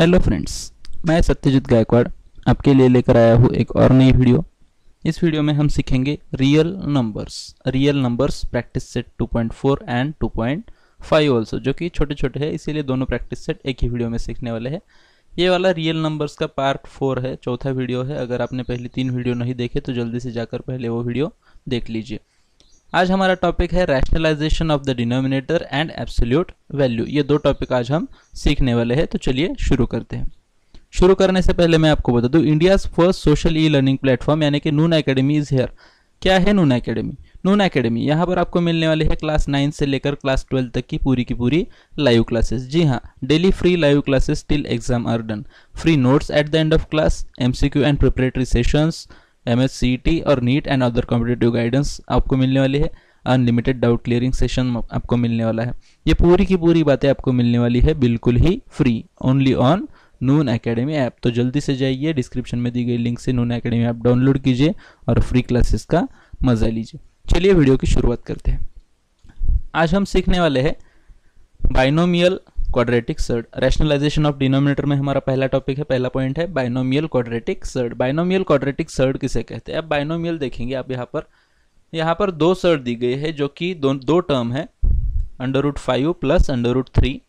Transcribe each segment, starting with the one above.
Hello friends मैं सत्यजीत गायकवाड़ आपके लिए लेकर आया हूँ एक और नई वीडियो इस वीडियो में हम सीखेंगे real numbers real numbers practice set 2.4 and 2.5 also जो कि छोटे छोटे हैं इसीलिए दोनों प्रैक्टिस सेट एक ही वीडियो में सीखने वाले हैं ये वाला रियल नंबर्स का पार्ट फोर है चौथा वीडियो है अगर आपने पहले तीन वीडियो नहीं देखे तो जल्दी से जाकर पहले वो वीडियो देख लीजिए आज हमारा टॉपिक है rationalisation of the denominator and absolute value ये दो टॉपिक आज हम सीखने वाले हैं तो चलिए शुरू करते हैं शुरू करने से पहले मैं आपको बता दूं India's first social e learning platform यानी कि नून अकेडमी इज हेयर क्या है नून अकेडमी नून अकेडमी यहाँ पर आपको मिलने वाली है क्लास नाइन से लेकर क्लास ट्वेल्व तक की पूरी की पूरी लाइव क्लासेस जी हाँ daily free live classes till exam are done free notes at the end of class MCQ and preparatory sessions M S C T और NEET and other competitive guidance आपको मिलने वाली है अनलिमिटेड डाउट क्लियरिंग सेशन आपको मिलने वाला है ये पूरी की पूरी बातें आपको मिलने वाली है बिल्कुल ही free only on Noon Academy app तो जल्दी से जाइए डिस्क्रिप्शन में दी गई लिंक से नून एकेडमी ऐप डाउनलोड कीजिए और फ्री क्लासेस का मज़ा लीजिए चलिए वीडियो की शुरुआत करते हैं आज हम सीखने वाले हैं binomial quadratic surd rationalisation of denominator में हमारा पहला टॉपिक है पहला पॉइंट है binomial quadratic surd binomial quadratic surd किसे कहते हैं अब बाइनोमियल देखेंगे आप यहाँ पर यहाँ पर दो सर्ड दी गई है जो कि दो दो टर्म है under root five plus under root three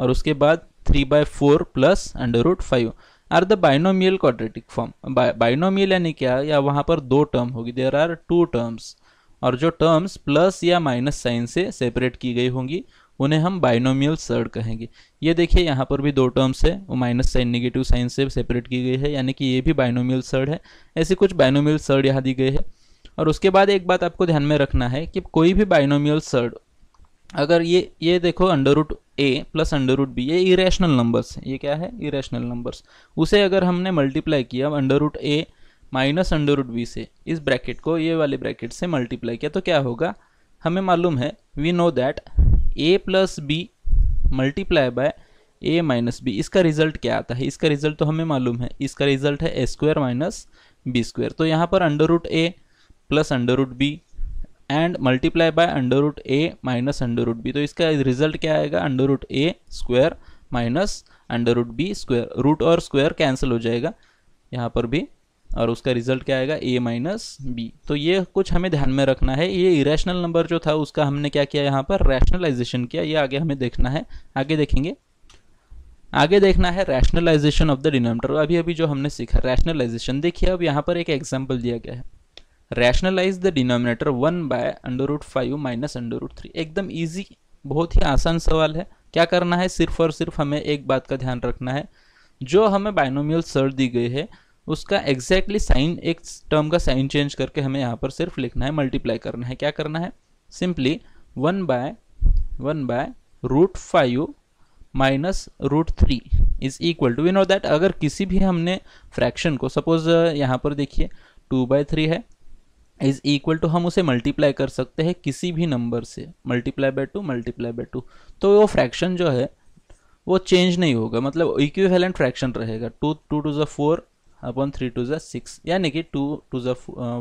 और उसके बाद three by four plus under root five are the binomial quadratic form binomial यानी क्या या वहाँ पर दो टर्म होगी देर आर टू टर्म्स और जो टर्म्स प्लस या माइनस साइन से सेपरेट की गई होंगी उन्हें हम बाइनोमियल सर्ड कहेंगे ये देखिए यहाँ पर भी दो टर्म्स है वो माइनस साइन निगेटिव साइन से सेपरेट की गई है यानी कि ये भी बाइनोमियल सर्ड है ऐसे कुछ बाइनोमियल सर्ड यहाँ दी गई है और उसके बाद एक बात आपको ध्यान में रखना है कि कोई भी बाइनोमियल सर्ड अगर ये ये देखो under root A plus under root B ये इरेशनल नंबर्स ये क्या है इरेशनल नंबर्स उसे अगर हमने मल्टीप्लाई किया under root A minus under root B से इस ब्रैकेट को ये वाले ब्रैकेट से मल्टीप्लाई किया तो क्या होगा हमें मालूम है we know that A plus B multiply by A minus B इसका रिजल्ट क्या आता है इसका रिजल्ट तो हमें मालूम है इसका रिजल्ट है A square minus B square तो यहाँ पर under root A plus under root B and multiply by under root A minus under root B तो इसका रिजल्ट क्या आएगा under root A square minus under root B square root और square cancel हो जाएगा यहाँ पर भी और उसका रिजल्ट क्या आएगा ए माइनस बी तो ये कुछ हमें ध्यान में रखना है ये इरेशनल नंबर जो था उसका हमने क्या किया यहाँ पर रैशनलाइजेशन किया ये आगे हमें देखना है आगे देखेंगे आगे देखना है रैशनलाइजेशन ऑफ द डिनोमीटर अभी अभी जो हमने सीखा रैशनलाइजेशन देखिए अब यहाँ पर एक एग्जाम्पल दिया गया है rationalise the denominator one by under root five minus under root three एकदम ईजी बहुत ही आसान सवाल है क्या करना है सिर्फ और सिर्फ हमें एक बात का ध्यान रखना है जो हमें बाइनोमियल सर दी गई है उसका एग्जैक्टली साइन एक टर्म का साइन चेंज करके हमें यहाँ पर सिर्फ लिखना है मल्टीप्लाई करना है क्या करना है simply one by one by root five minus root three is equal to we know that अगर किसी भी हमने फ्रैक्शन को सपोज uh, यहाँ पर देखिए टू बाय थ्री है इज इक्वल टू हम उसे मल्टीप्लाई कर सकते हैं किसी भी नंबर से multiply by two multiply by two तो वो फ्रैक्शन जो है वो चेंज नहीं होगा मतलब इक्वी फ्रैक्शन रहेगा टू टू टू जो फोर अपॉन थ्री टू जै सिक्स यानी कि टू टू जै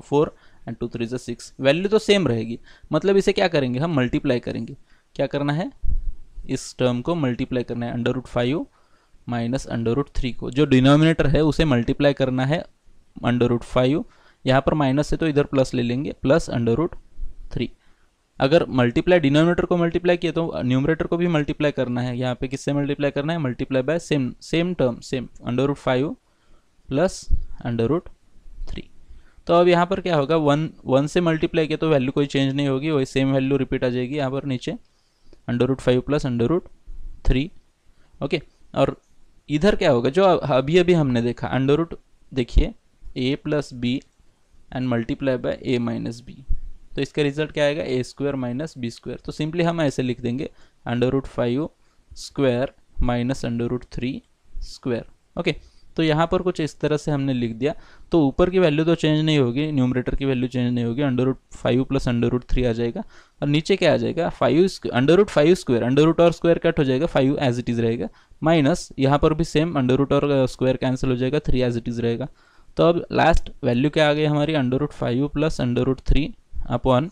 फोर एंड टू थ्री जै सिक्स वैल्यू तो सेम रहेगी मतलब इसे क्या करेंगे हम मल्टीप्लाई करेंगे क्या करना है इस टर्म को मल्टीप्लाई करना है under root five minus under root three को जो डिनोमिनेटर है उसे मल्टीप्लाई करना है अंडर रूट फाइव यहाँ पर माइनस है तो इधर प्लस ले लेंगे प्लस अंडर रूट थ्री अगर मल्टीप्लाई डिनोमिनेटर को मल्टीप्लाई किया तो न्यूमरेटर को भी मल्टीप्लाई करना है यहाँ पे किससे मल्टीप्लाई करना है multiply by same same term same under root five plus under root three तो अब यहाँ पर क्या होगा वन वन से मल्टीप्लाई किया तो वैल्यू कोई चेंज नहीं होगी वही सेम वैल्यू रिपीट आ जाएगी यहाँ पर नीचे under root five plus under root three okay और इधर क्या होगा जो अभी अभी हमने देखा अंडर रूट देखिए A plus B and multiply by A minus B तो इसका रिजल्ट क्या आएगा A square minus B square तो सिंपली हम ऐसे लिख देंगे under root five square minus under root three square okay तो यहाँ पर कुछ इस तरह से हमने लिख दिया तो ऊपर की वैल्यू तो चेंज नहीं होगी न्यूमरेटर की वैल्यू चेंज नहीं होगी under root five plus under root three आ जाएगा और नीचे क्या आ जाएगा five under root five square under root और स्क्वायर कट हो जाएगा फाइव एज इट इज़ रहेगा माइनस यहाँ पर भी सेम अंडर रूट और स्क्वायर uh, कैंसिल हो जाएगा थ्री एज इट इज़ रहेगा तो अब लास्ट वैल्यू क्या आ गई हमारी under root five plus under root three upon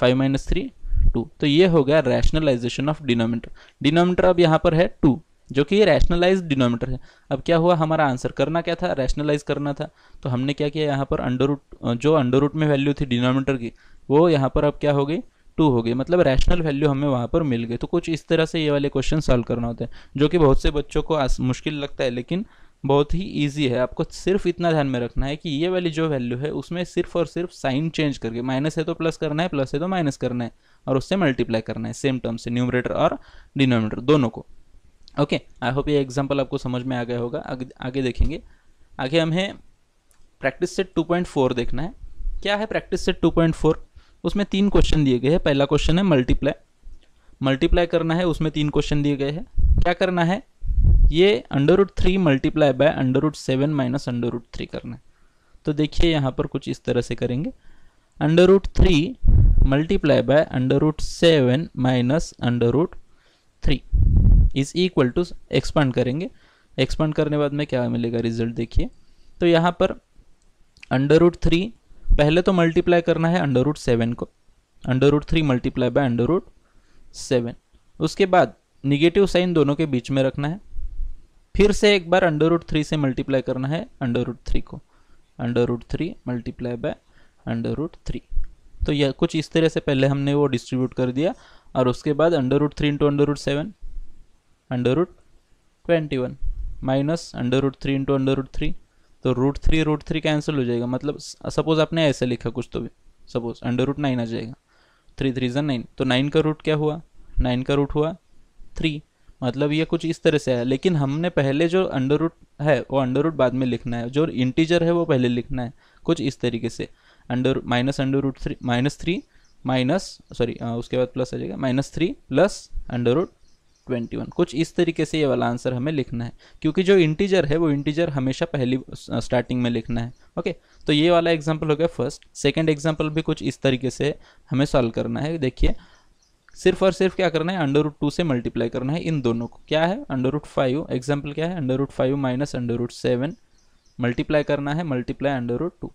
five minus three two तो ये हो गया रैशनलाइजेशन ऑफ डिनोमीटर डिनोमीटर अब यहाँ पर है टू जो कि ये रैशनलाइज डिनोमीटर है अब क्या हुआ हमारा आंसर करना क्या था रैशनलाइज करना था तो हमने क्या किया यहाँ पर अंडर रूट जो अंडर रूट में वैल्यू थी डिनोमीटर की वो यहाँ पर अब क्या हो गई टू हो गई मतलब रैशनल वैल्यू हमें वहाँ पर मिल गई तो कुछ इस तरह से ये वाले क्वेश्चन सॉल्व करना होता है जो कि बहुत से बच्चों को मुश्किल लगता है लेकिन बहुत ही ईजी है आपको सिर्फ इतना ध्यान में रखना है कि ये वाली जो वैल्यू है उसमें सिर्फ और सिर्फ साइन चेंज करके माइनस है तो प्लस करना है प्लस है तो माइनस करना है और उससे मल्टीप्लाई करना है सेम टर्म से न्यूमरेटर और डिनोमिनेटर दोनों को ओके आई होप ये एग्जाम्पल आपको समझ में आ गया होगा आगे, आगे देखेंगे आगे हमें प्रैक्टिस सेट 2.4 देखना है क्या है प्रैक्टिस सेट 2.4 उसमें तीन क्वेश्चन दिए गए हैं पहला क्वेश्चन है मल्टीप्लाई मल्टीप्लाई करना है उसमें तीन क्वेश्चन दिए गए हैं क्या करना है ये under root three multiply by under root seven minus under root three करना है तो देखिए यहाँ पर कुछ इस तरह से करेंगे under root three multiply by under root seven minus under root three is equal to expand करेंगे एक्सपांड करने बाद में क्या मिलेगा रिजल्ट देखिए तो यहाँ पर अंडर रूट थ्री पहले तो मल्टीप्लाई करना है अंडर रूट सेवन को under root three multiply by under root seven उसके बाद निगेटिव साइन दोनों के बीच में रखना है फिर से एक बार अंडर रूट थ्री से मल्टीप्लाई करना है अंडर रूट थ्री को under root three multiply by under root three तो यह कुछ इस तरह से पहले हमने वो डिस्ट्रीब्यूट कर दिया और उसके बाद under root three into under root seven under root twenty one minus under root three into under root three तो root three root three cancel हो जाएगा मतलब सपोज आपने ऐसे लिखा कुछ तो भी सपोज अंडर रूट नाइन आ जाएगा थ्री थ्री जन नाइन तो नाइन का रूट क्या हुआ नाइन का रूट हुआ थ्री मतलब ये कुछ इस तरह से है लेकिन हमने पहले जो अंडर रूट है वो अंडर रूट बाद में लिखना है जो इंटीजर है वो पहले लिखना है कुछ इस तरीके से under minus under root three minus three minus sorry उसके बाद प्लस आ जाएगा minus three plus under root twenty one कुछ इस तरीके से ये वाला आंसर हमें लिखना है क्योंकि जो इंटीजर है वो इंटीजर हमेशा पहली स्टार्टिंग में लिखना है ओके तो ये वाला एग्जाम्पल हो गया फर्स्ट सेकेंड एग्जाम्पल भी कुछ इस तरीके से हमें सॉल्व करना है देखिए सिर्फ और सिर्फ क्या करना है अंडर रूट टू से मल्टीप्लाई करना है इन दोनों को क्या है अंडर रूट फाइव एग्जाम्पल क्या है under root five minus under root seven multiply करना है multiply under root two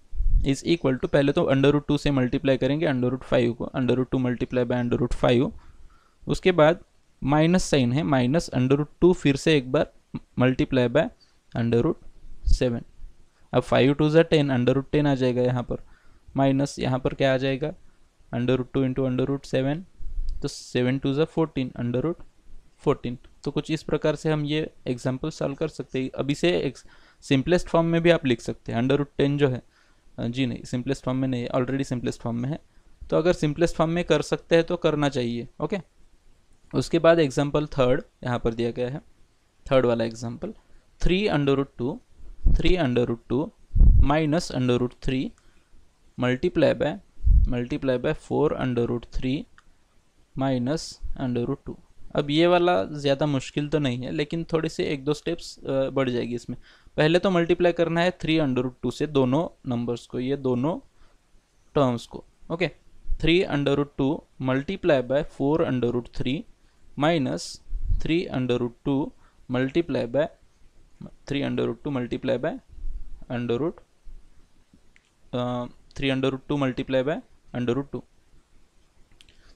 is equal to पहले तो अंडर रूट टू से मल्टीप्लाई करेंगे अंडर रूट फाइव को under root two multiply by under root five उसके बाद माइनस साइन है माइनस अंडर रूट टू फिर से एक बार multiply by under root seven अब फाइव टू जै टेन अंडर रूट टेन आ जाएगा यहाँ पर माइनस यहाँ पर क्या आ जाएगा under root two into under root seven तो सेवन टू ज़ा फोर्टीन अंडर रूट फोर्टीन तो कुछ इस प्रकार से हम ये एग्जाम्पल सॉल्व कर सकते हैं अभी से एक सिंपलेस्ट फॉर्म में भी आप लिख सकते हैं अंडर रूट टेन जो है जी नहीं सिंपलेस्ट फॉर्म में नहीं है ऑलरेडी सिंपलेस्ट फॉर्म में है तो अगर सिंपलेस्ट फॉर्म में कर सकते हैं तो करना चाहिए ओके उसके बाद एग्जाम्पल थर्ड यहाँ पर दिया गया है थर्ड वाला example three under root two three under root two minus under root three multiply by multiply by four under root three minus under root two अब ये वाला ज़्यादा मुश्किल तो नहीं है लेकिन थोड़ी सी एक दो स्टेप्स बढ़ जाएगी इसमें पहले तो मल्टीप्लाई करना है थ्री अंडर रूट टू से दोनों नंबर्स को ये दोनों टर्म्स को okay three under root two multiply by four under root three minus 3 under root 2 multiply by 3 under root 2 multiply by under root uh, 3 under root 2 multiply by under root 2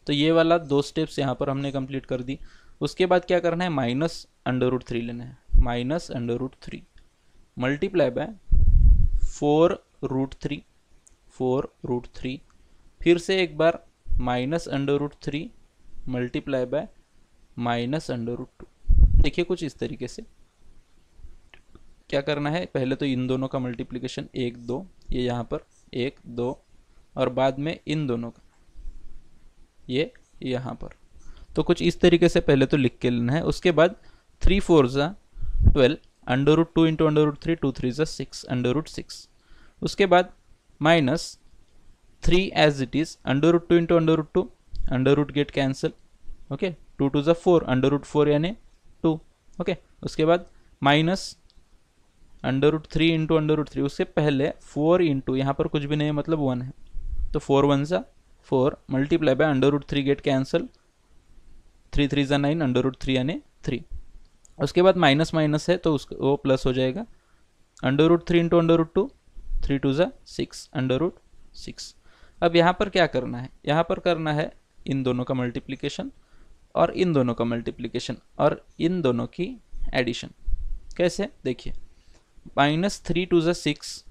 तो ये वाला दो steps यहाँ पर हमने complete कर दी उसके बाद क्या करना है माइनस अंडर रूट थ्री लेना है minus under root three multiply by four root three four root three फिर से एक बार minus under root three multiply by minus under root two देखिए कुछ इस तरीके से क्या करना है पहले तो इन दोनों का मल्टीप्लिकेशन एक दो ये यहाँ पर एक दो और बाद में इन दोनों का ये यहाँ पर तो कुछ इस तरीके से पहले तो लिख के लेना है उसके बाद थ्री फोर ज़ा twelve under root two into under root three two three ज़ा सिक्स अंडर रूट सिक्स उसके बाद minus three as it is under root two into under root two under root get cancel okay two two ज़ा four under root four यानी two okay उसके बाद minus under root three into under root three उससे पहले four into यहाँ पर कुछ भी नहीं है मतलब वन है तो फोर वन ज़ा four multiply by under root three get cancel three three ज़ा नाइन अंडर रूट थ्री यानी थ्री उसके बाद माइनस माइनस है तो उस वो प्लस हो जाएगा under root three into under root two three two ज़ा सिक्स अंडर रूट सिक्स अब यहाँ पर क्या करना है यहाँ पर करना है इन दोनों का मल्टीप्लीकेशन और इन दोनों का मल्टीप्लीकेशन और इन दोनों की एडिशन कैसे देखिए माइनस थ्री टू जिक्स सिक्स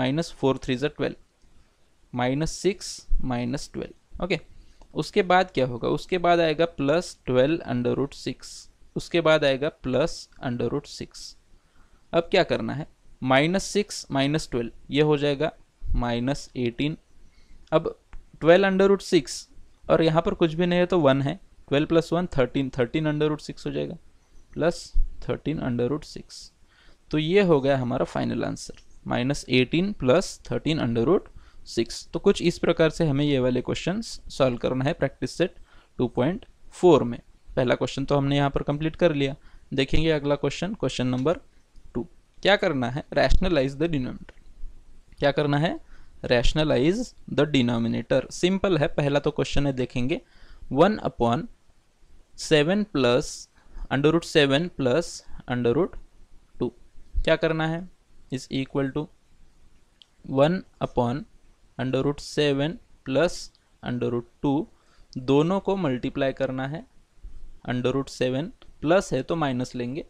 माइनस फोर थ्री ज twelve minus six minus twelve okay उसके बाद क्या होगा उसके बाद आएगा plus twelve under root six उसके बाद आएगा प्लस अंडर रूट सिक्स अब क्या करना है माइनस सिक्स माइनस ट्वेल्व ये हो जाएगा माइनस एटीन अब ट्वेल्व अंडर रूट सिक्स और यहाँ पर कुछ भी नहीं है तो वन है twelve plus one thirteen thirteen under root six हो जाएगा plus thirteen under root six तो ये हो गया हमारा final answer minus eighteen plus thirteen under root six तो कुछ इस प्रकार से हमें ये वाले क्वेश्चन सॉल्व करना है practice set two point four में पहला क्वेश्चन तो हमने यहाँ पर कंप्लीट कर लिया देखेंगे अगला क्वेश्चन क्वेश्चन नंबर टू क्या करना है रैशनलाइज द डिनोमिनेटर क्या करना है रैशनलाइज द डिनोमिनेटर सिंपल है पहला तो क्वेश्चन है देखेंगे one upon seven plus under root seven plus under root two क्या करना है is equal to one upon under root seven plus under root two दोनों को मल्टीप्लाई करना है अंडर रूट सेवन प्लस है तो माइनस लेंगे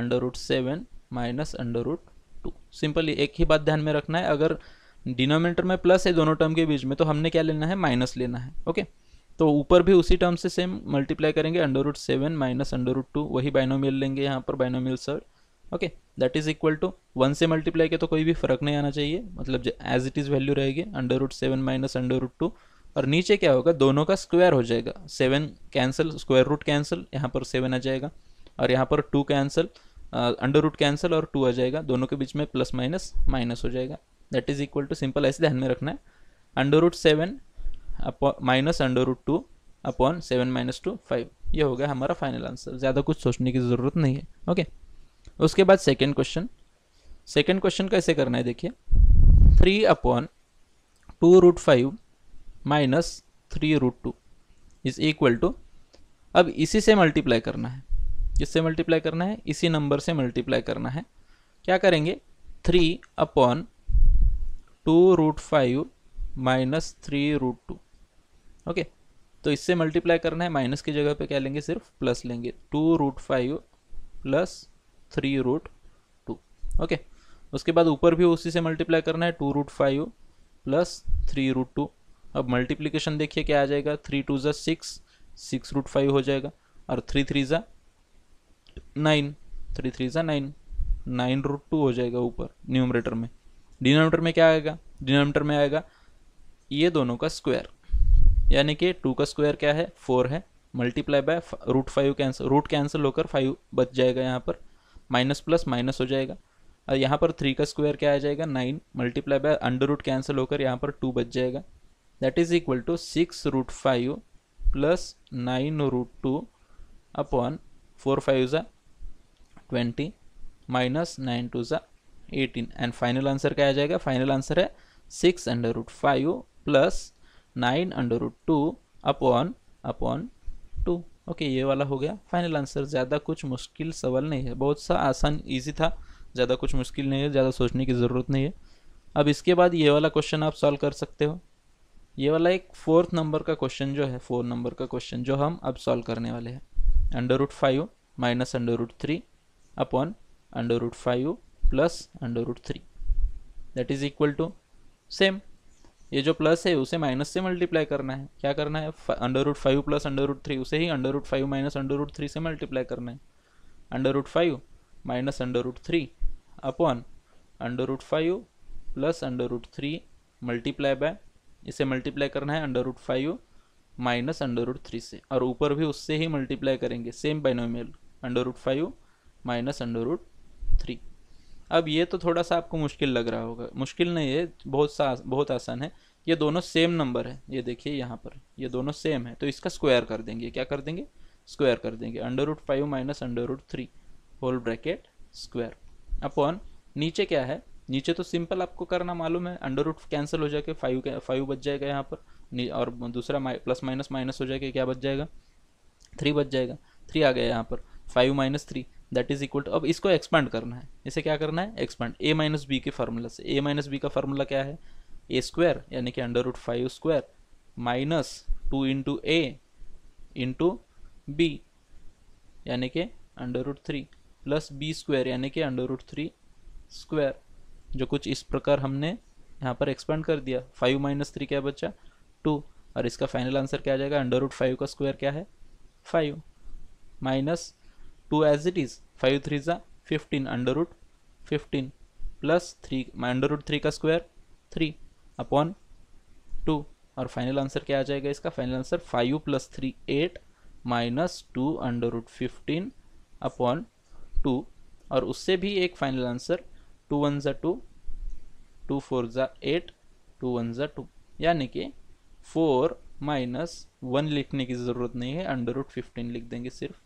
under root seven minus under root two simply एक ही बात ध्यान में रखना है अगर डिनोमिनेटर में प्लस है दोनों टर्म के बीच में तो हमने क्या लेना है माइनस लेना है ओके तो ऊपर भी उसी टर्म से सेम मल्टीप्लाई करेंगे under root seven minus under root two वही बाइनोमियल लेंगे यहाँ पर binomial sir okay that is equal to one से मल्टीप्लाई के तो कोई भी फर्क नहीं आना चाहिए मतलब एज इट इज़ वैल्यू रहेगी under root seven minus under root two और नीचे क्या होगा दोनों का स्क्वायर हो जाएगा seven cancel square root cancel यहाँ पर सेवन आ जाएगा और यहाँ पर two cancel under root cancel और टू आ जाएगा दोनों के बीच में प्लस माइनस माइनस हो जाएगा that is equal to simple ऐसे ध्यान में रखना है under root seven minus under root two upon seven minus two five ये हो गया हमारा फाइनल आंसर ज़्यादा कुछ सोचने की ज़रूरत नहीं है ओके okay? उसके बाद सेकेंड क्वेश्चन सेकेंड क्वेश्चन कैसे करना है देखिए three upon two root five minus three root two is equal to अब इसी से मल्टीप्लाई करना है किससे मल्टीप्लाई करना है इसी नंबर से मल्टीप्लाई करना है क्या करेंगे three upon two root five minus three root two okay तो इससे मल्टीप्लाई करना है माइनस की जगह पे क्या लेंगे सिर्फ प्लस लेंगे two root five plus three root two okay उसके बाद ऊपर भी उसी से मल्टीप्लाई करना है two root five plus three root two अब मल्टीप्लीकेशन देखिए क्या आ जाएगा थ्री टू ज़ा सिक्स सिक्स रूट फाइव हो जाएगा और थ्री थ्री ज़ा नाइन थ्री थ्री ज़ा नाइन नाइन रूट टू हो जाएगा ऊपर न्यूमरेटर में डिनोमीटर में क्या आएगा डिनोमीटर में आएगा ये दोनों का स्क्वायर यानी कि टू का स्क्वायर क्या है फोर है multiply by root five cancel root cancel होकर फाइव बच जाएगा यहाँ पर माइनस प्लस माइनस हो जाएगा और यहाँ पर थ्री का स्क्वायर क्या आ जाएगा nine multiply by under root cancel होकर यहाँ पर टू बच जाएगा that is equal to six root five plus nine root two upon four five ज़ा ट्वेंटी माइनस नाइन टू ज़ा एटीन एंड फाइनल आंसर क्या आ जाएगा फाइनल आंसर है six under root five plus nine under root two upon upon two okay ये वाला हो गया फाइनल आंसर ज़्यादा कुछ मुश्किल सवाल नहीं है बहुत सा आसान ईजी था ज़्यादा कुछ मुश्किल नहीं है ज़्यादा सोचने की ज़रूरत नहीं है अब इसके बाद ये वाला क्वेश्चन आप सॉल्व कर सकते हो ये वाला एक फोर्थ नंबर का क्वेश्चन जो है फोर नंबर का क्वेश्चन जो हम अब सॉल्व करने वाले हैं under root five minus under root three upon under root five plus under root three that is equal to same ये जो प्लस है उसे माइनस से मल्टीप्लाई करना है क्या करना है under root five plus under root three उसे ही under root five minus under root three से मल्टीप्लाई करना है under root five minus under root three upon under root five plus under root three multiply by इसे multiply करना है under root five minus under root three से और ऊपर भी उससे ही मल्टीप्लाई करेंगे same binomial under root five minus under root three अब ये तो थोड़ा सा आपको मुश्किल लग रहा होगा मुश्किल नहीं है बहुत सा बहुत आसान है ये दोनों सेम नंबर है ये देखिए यहाँ पर ये दोनों सेम है तो इसका स्क्वायर कर देंगे क्या कर देंगे स्क्वायर कर देंगे under root five minus under root three whole bracket square upon नीचे क्या है नीचे तो सिंपल आपको करना मालूम है अंडर रूट कैंसिल हो जाके फाइव फाइव बच जाएगा यहाँ पर और दूसरा प्लस माइनस माइनस हो जाके क्या बच जाएगा थ्री बच जाएगा थ्री आ गया यहाँ पर five minus three that is equal to अब इसको एक्सपेंड करना है इसे क्या करना है एक्सपेंड ए माइनस बी के फार्मूला से ए माइनस बी का फार्मूला क्या है ए स्क्वायर यानी कि under root five square minus two into A into B यानी कि under root three plus B square यानी कि अंडर रूट थ्री स्क्वायर जो कुछ इस प्रकार हमने यहाँ पर एक्सपेंड कर दिया फाइव माइनस थ्री क्या बच्चा टू और इसका फाइनल आंसर क्या आ जाएगा अंडर रूट फाइव का स्क्वायर क्या है five minus two as it is five three ज़ा fifteen under root fifteen plus three under root three का स्क्वायर थ्री अपॉन टू और फाइनल आंसर क्या आ जाएगा इसका final answer five plus three eight minus two under root fifteen upon two और उससे भी एक फाइनल आंसर टू वन ज़ा टू टू फोर ज़ा एट टू वन ज़ा टू यानी कि फोर माइनस वन लिखने की ज़रूरत नहीं है अंडर रूट फिफ्टीन लिख देंगे सिर्फ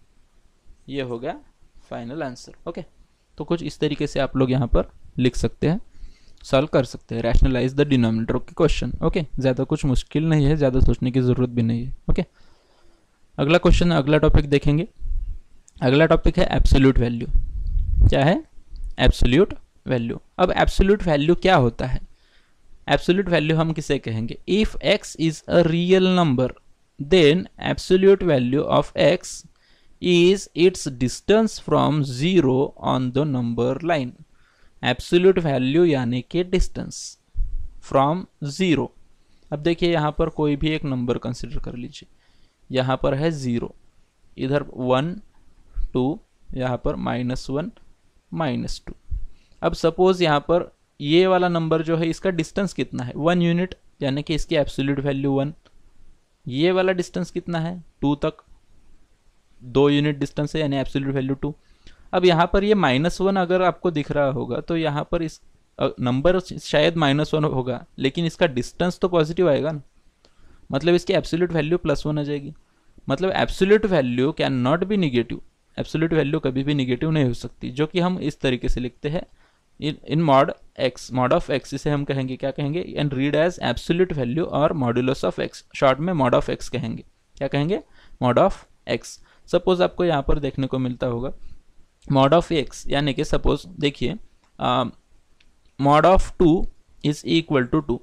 ये हो गया फाइनल आंसर ओके तो कुछ इस तरीके से आप लोग यहाँ पर लिख सकते हैं सॉल्व कर सकते हैं रैशनलाइज द डिनोमिनेटर के क्वेश्चन ओके ज़्यादा कुछ मुश्किल नहीं है ज़्यादा सोचने की ज़रूरत भी नहीं है ओके okay? अगला क्वेश्चन अगला टॉपिक देखेंगे अगला टॉपिक है एब्सोल्यूट वैल्यू क्या है एब्सोल्यूट वैल्यू अब एब्सोल्यूट वैल्यू क्या होता है एब्सोल्यूट वैल्यू हम किसे कहेंगे if x is a real number then absolute value of x is its distance from zero on the number line absolute value यानी कि डिस्टेंस फ्रॉम ज़ीरो अब देखिए यहाँ पर कोई भी एक नंबर कंसिडर कर लीजिए यहाँ पर है ज़ीरो इधर वन टू यहाँ पर माइनस वन माइनस टू अब सपोज़ यहाँ पर ये वाला नंबर जो है इसका डिस्टेंस कितना है वन यूनिट यानी कि इसकी एब्सोल्यूट वैल्यू वन ये वाला डिस्टेंस कितना है टू तक दो यूनिट डिस्टेंस है यानी एप्सोल्यूट वैल्यू टू अब यहाँ पर ये माइनस वन अगर आपको दिख रहा होगा तो यहाँ पर इस नंबर शायद माइनस वन होगा लेकिन इसका डिस्टेंस तो पॉजिटिव आएगा ना मतलब इसकी एब्सोल्यूट वैल्यू प्लस वन आ जाएगी मतलब absolute value can not be negative absolute value कभी भी निगेटिव नहीं हो सकती जो कि हम इस तरीके से लिखते हैं in in mod x mod of x इसे हम कहेंगे क्या कहेंगे and read as absolute value और मॉड्यूलस ऑफ एक्स शॉर्ट में मॉड ऑफ एक्स कहेंगे क्या कहेंगे मॉड ऑफ एक्स सपोज आपको यहाँ पर देखने को मिलता होगा मॉड ऑफ एक्स यानी कि सपोज देखिए mod of two is equal to two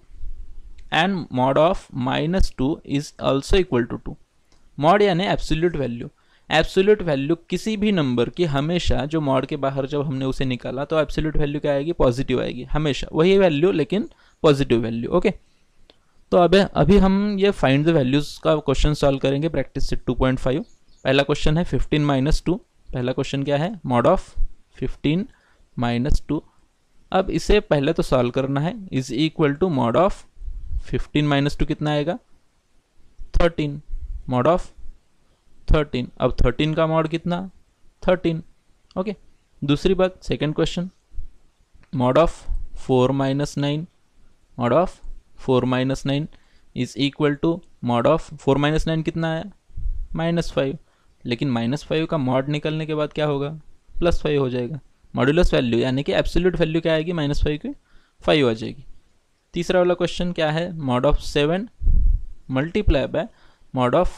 and mod of minus two is also equal to two mod यानी एब्सोल्यूट वैल्यू एब्सोल्यूट वैल्यू किसी भी नंबर की हमेशा जो मॉड के बाहर जब हमने उसे निकाला तो एब्सोल्यूट वैल्यू क्या आएगी पॉजिटिव आएगी हमेशा वही वैल्यू लेकिन पॉजिटिव वैल्यू ओके तो अब अभी हम ये फाइंड द वैल्यूज़ का क्वेश्चन सॉल्व करेंगे प्रैक्टिस से 2.5 पहला क्वेश्चन है फिफ्टीन माइनस टू पहला क्वेश्चन क्या है mod of fifteen minus two अब इसे पहले तो सॉल्व करना है is equal to mod of fifteen minus two कितना आएगा थर्टीन मॉड ऑफ थर्टीन अब थर्टीन का मॉड कितना थर्टीन ओके दूसरी बात second question mod of four minus nine mod of four minus nine is equal to mod of four minus nine कितना आया minus five लेकिन माइनस फाइव का mod निकलने के बाद क्या होगा प्लस फाइव हो जाएगा मॉड्यूलस वैल्यू यानी कि एब्सोल्यूट वैल्यू क्या आएगी माइनस फाइव की फाइव आ जाएगी तीसरा वाला क्वेश्चन क्या है mod of seven multiply by mod of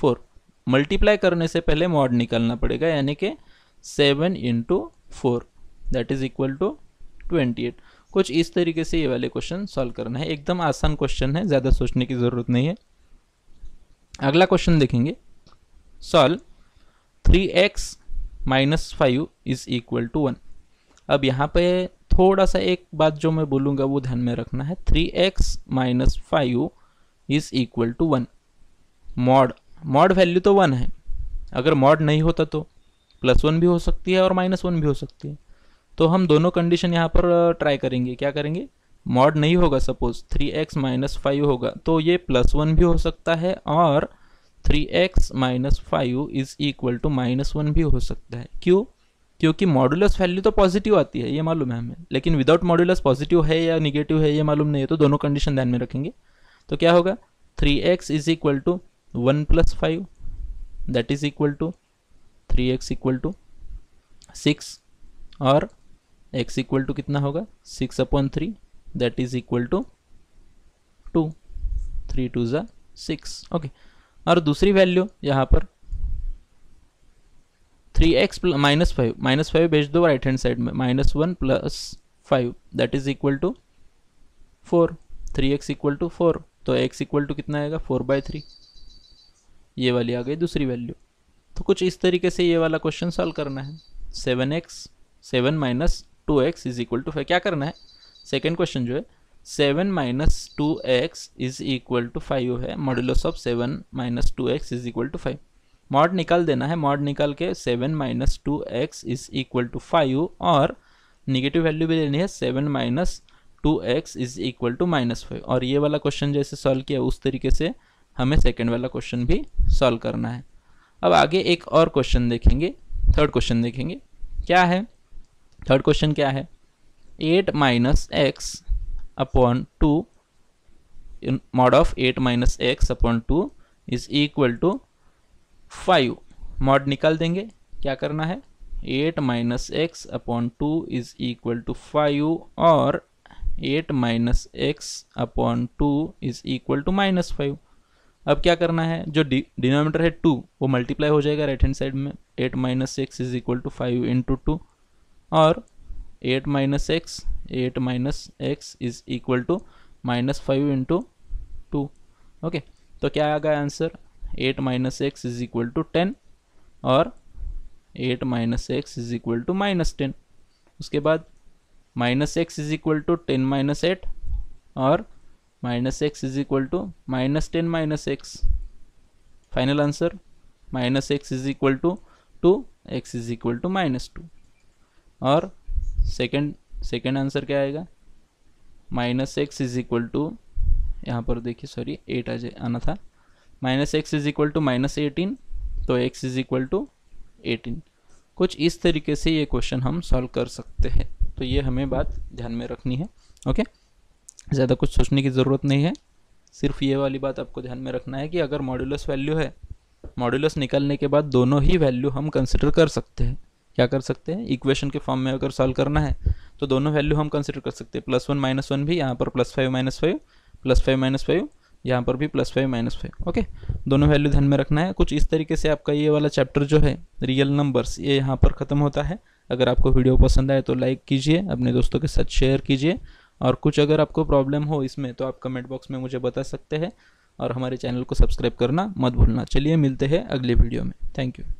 four multiply करने से पहले मॉड निकलना पड़ेगा यानी कि seven into four that is equal to twenty eight कुछ इस तरीके से ये वाले क्वेश्चन सॉल्व करना है एकदम आसान क्वेश्चन है ज़्यादा सोचने की ज़रूरत नहीं है अगला क्वेश्चन देखेंगे solve three x minus five is equal to one अब यहाँ पे थोड़ा सा एक बात जो मैं बोलूँगा वो ध्यान में रखना है three x minus five is equal to one mod mod value तो वन है अगर मॉड नहीं होता तो प्लस वन भी हो सकती है और माइनस वन भी हो सकती है तो हम दोनों कंडीशन यहाँ पर ट्राई करेंगे क्या करेंगे मॉड नहीं होगा suppose three x minus five होगा तो ये प्लस वन भी हो सकता है और three x minus five is equal to minus one भी हो सकता है क्यों क्योंकि मॉडुलस वैल्यू तो पॉजिटिव आती है ये मालूम है हमें लेकिन विदाउट मॉडुलस पॉजिटिव है या निगेटिव है ये मालूम नहीं है तो दोनों कंडीशन ध्यान में रखेंगे तो क्या होगा three x is equal to one plus five that is equal to three x equal to six और एक्स इक्वल टू कितना होगा six upon three that is equal to two three two ज़ा सिक्स ओके और दूसरी value यहाँ पर three x minus five minus five भेज दो राइट हैंड साइड में minus one plus five that is equal to four three x equal to four तो x equal to कितना आएगा फोर बाय थ्री ये वाली आ गई दूसरी वैल्यू तो कुछ इस तरीके से ये वाला क्वेश्चन सॉल्व करना है seven x seven minus two x is equal to five क्या करना है सेकेंड क्वेश्चन जो है seven minus two x is equal to five है modulus of seven minus two x is equal to five mod निकाल देना है mod निकाल के seven minus two x is equal to five और निगेटिव वैल्यू भी लेनी है seven minus two x is equal to minus five और ये वाला क्वेश्चन जैसे सॉल्व किया उस तरीके से हमें सेकेंड वाला क्वेश्चन भी सॉल्व करना है अब आगे एक और क्वेश्चन देखेंगे थर्ड क्वेश्चन देखेंगे क्या है थर्ड क्वेश्चन क्या है eight minus x upon two in mod of 8 minus x upon two is equal to five mod निकाल देंगे क्या करना है eight minus x upon two is equal to five और eight minus x upon two is equal to minus five अब क्या करना है जो डिनोमीटर है टू वो मल्टीप्लाई हो जाएगा राइट हैंड साइड में eight minus x is equal to five into two और eight minus x 8 minus x is equal to minus five into two okay तो क्या आ गया answer 8 minus x is equal to ten और 8 minus x is equal to minus ten उसके बाद minus x is equal to ten minus eight और minus x is equal to minus ten minus x final answer minus x is equal to two x is equal to minus two और second second answer क्या आएगा minus x is equal to यहाँ पर देखिए sorry eight आ जाए आना था minus x is equal to minus eighteen तो x is equal to eighteen कुछ इस तरीके से ये क्वेश्चन हम सॉल्व कर सकते हैं तो ये हमें बात ध्यान में रखनी है ओके ज़्यादा कुछ सोचने की ज़रूरत नहीं है सिर्फ ये वाली बात आपको ध्यान में रखना है कि अगर मॉड्यूलस वैल्यू है मॉड्यूलस निकालने के बाद दोनों ही वैल्यू हम कंसिडर कर सकते हैं क्या कर सकते हैं इक्वेशन के फॉर्म में अगर सॉल्व करना है तो दोनों वैल्यू हम कंसिडर कर सकते हैं प्लस वन माइनस वन भी यहाँ पर plus five minus five plus five minus five यहाँ पर भी plus five minus five okay दोनों वैल्यू ध्यान में रखना है कुछ इस तरीके से आपका ये वाला चैप्टर जो है रियल नंबर्स ये यहाँ पर ख़त्म होता है अगर आपको वीडियो पसंद आए तो लाइक कीजिए अपने दोस्तों के साथ शेयर कीजिए और कुछ अगर आपको प्रॉब्लम हो इसमें तो आप कमेंट बॉक्स में मुझे बता सकते हैं और हमारे चैनल को सब्सक्राइब करना मत भूलना चलिए मिलते हैं अगले वीडियो में थैंक यू